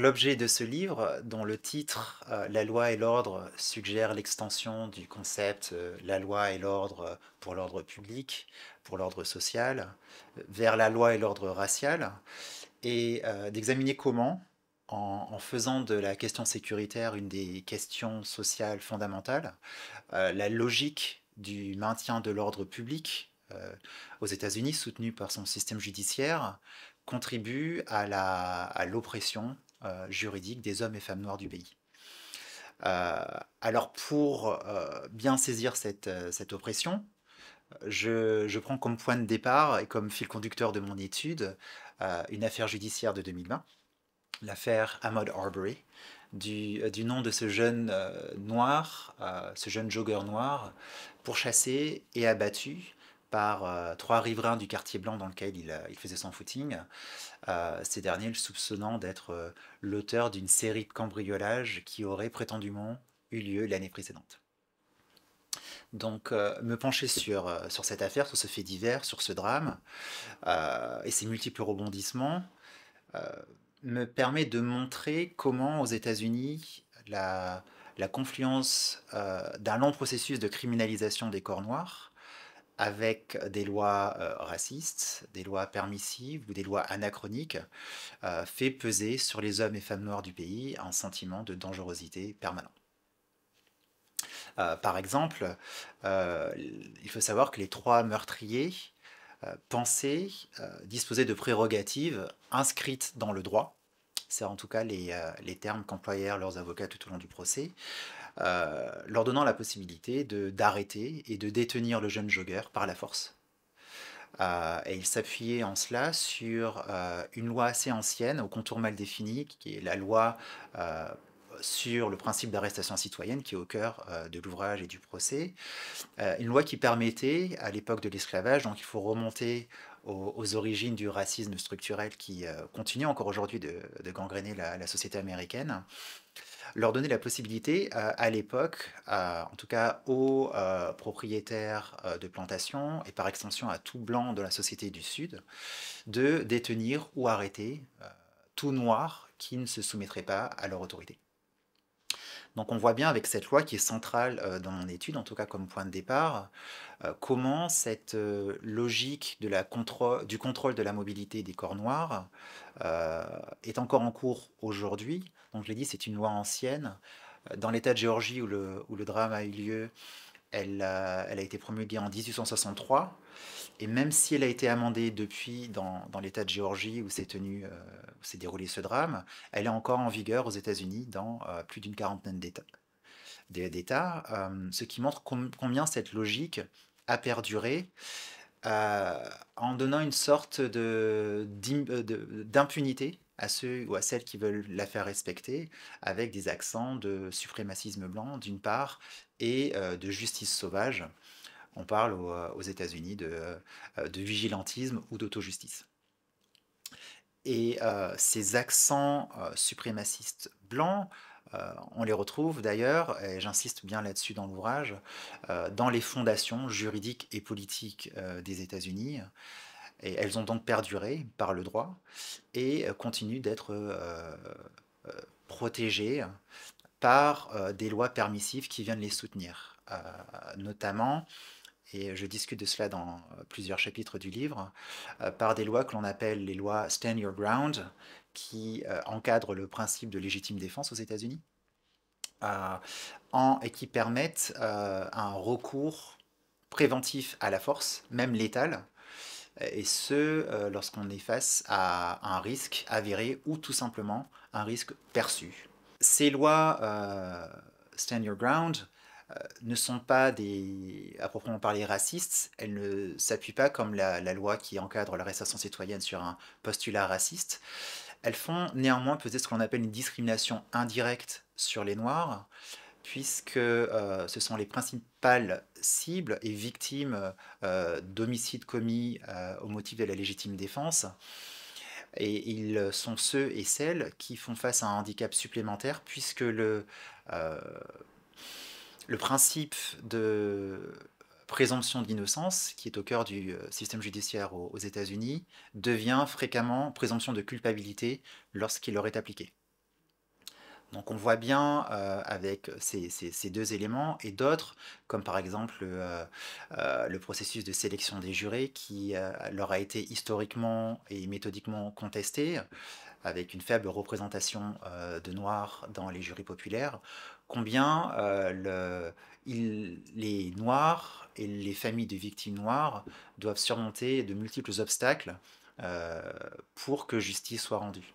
l'objet de ce livre, dont le titre euh, La loi et l'ordre suggère l'extension du concept euh, La loi et l'ordre pour l'ordre public, pour l'ordre social, vers la loi et l'ordre racial, et euh, d'examiner comment, en, faisant de la question sécuritaire une des questions sociales fondamentales, la logique du maintien de l'ordre public aux États-Unis, soutenu par son système judiciaire, contribue à l'oppression euh, juridique des hommes et femmes noirs du pays. Euh, alors pour euh, bien saisir cette, oppression, je, prends comme point de départ et comme fil conducteur de mon étude une affaire judiciaire de 2020, l'affaire Ahmad Arbery, du, nom de ce jeune noir, ce jeune jogger noir, pourchassé et abattu par euh, trois riverains du quartier blanc dans lequel il, euh, faisait son footing, euh, ces derniers le soupçonnant d'être l'auteur d'une série de cambriolages qui aurait prétendument eu lieu l'année précédente. Donc me pencher sur, cette affaire, sur ce fait divers, sur ce drame et ses multiples rebondissements, me permet de montrer comment aux États-Unis la confluence d'un long processus de criminalisation des corps noirs avec des lois euh, racistes, des lois permissives ou des lois anachroniques, euh, fait peser sur les hommes et femmes noirs du pays un sentiment de dangerosité permanent. Euh, par exemple, il faut savoir que les trois meurtriers pensaient disposer de prérogatives inscrites dans le droit c'est en tout cas euh, les, termes qu'employèrent leurs avocats tout au long du procès, euh, leur donnant la possibilité d'arrêter et de détenir le jeune jogger par la force. Euh, et il s'appuyait en cela sur une loi assez ancienne, au contour mal défini, qui est la loi sur le principe d'arrestation citoyenne qui est au cœur euh, de l'ouvrage et du procès. Euh, une loi qui permettait, à l'époque de l'esclavage, donc il faut remonter aux, origines du racisme structurel qui euh, continue encore aujourd'hui de, de, gangréner la, société américaine, leur donner la possibilité à l'époque, en tout cas aux propriétaires de plantations et par extension à tout blanc de la société du Sud, de détenir ou arrêter tout noir qui ne se soumettrait pas à leur autorité. Donc on voit bien avec cette loi qui est centrale euh, dans mon étude, en tout cas comme point de départ, euh, comment cette euh, logique du contrôle de la mobilité des corps noirs est encore en cours aujourd'hui. Donc je l'ai dit, c'est une loi ancienne. Dans l'État de Géorgie où le drame a eu lieu, euh, elle, a été promulguée en 1863. Et même si elle a été amendée depuis dans, l'État de Géorgie euh, où s'est déroulé ce drame, elle est encore en vigueur aux États-Unis dans euh, plus d'une quarantaine d'États. ce qui montre combien cette logique a perduré en donnant une sorte d'impunité à ceux ou à celles qui veulent la faire respecter avec des accents de suprémacisme blanc d'une part et euh, de justice sauvage. On parle euh, aux, États-Unis de, euh, de, vigilantisme ou d'auto-justice. Et ces accents suprémacistes blancs, on les retrouve d'ailleurs, et j'insiste bien là-dessus dans l'ouvrage, dans les fondations juridiques et politiques des États-Unis elles ont donc perduré par le droit et euh, continuent d'être euh, euh, protégées par des lois permissives qui viennent les soutenir. notamment, et je discute de cela dans plusieurs chapitres du livre, par des lois que l'on appelle les lois Stand Your Ground, qui encadrent le principe de légitime défense aux États-Unis, et qui permettent un recours préventif à la force, même létale, euh, et ce, euh, lorsqu'on est face à un risque avéré ou tout simplement un risque perçu. Ces lois euh, Stand Your Ground ne sont pas des, à proprement parler racistes, elles ne s'appuient pas comme la, la, loi qui encadre l'arrestation citoyenne sur un postulat raciste. Elles font néanmoins peser ce qu'on appelle une discrimination indirecte sur les Noirs, puisque euh, ce sont les principales cibles et victimes euh, d'homicides commis euh, au motif de la légitime défense. Et ils sont ceux et celles qui font face à un handicap supplémentaire, puisque le, le principe de présomption d'innocence, qui est au cœur du système judiciaire aux États-Unis, devient fréquemment présomption de culpabilité lorsqu'il leur est appliqué. Donc on voit bien euh, avec ces, deux éléments et d'autres, comme par exemple euh, euh, le processus de sélection des jurés qui leur a été historiquement et méthodiquement contesté, avec une faible représentation de Noirs dans les jurys populaires, combien les Noirs et les familles de victimes noires doivent surmonter de multiples obstacles pour que justice soit rendue.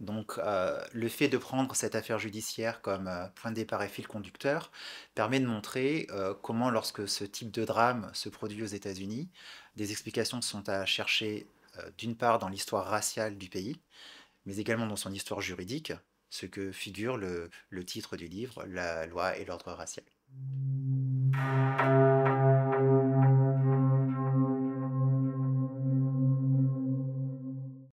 Donc euh, le fait de prendre cette affaire judiciaire comme euh, point de départ et fil conducteur permet de montrer euh, comment lorsque ce type de drame se produit aux États-Unis, des explications sont à chercher d'une part dans l'histoire raciale du pays, mais également dans son histoire juridique, ce que figure le, le titre du livre, La loi et l'ordre racial.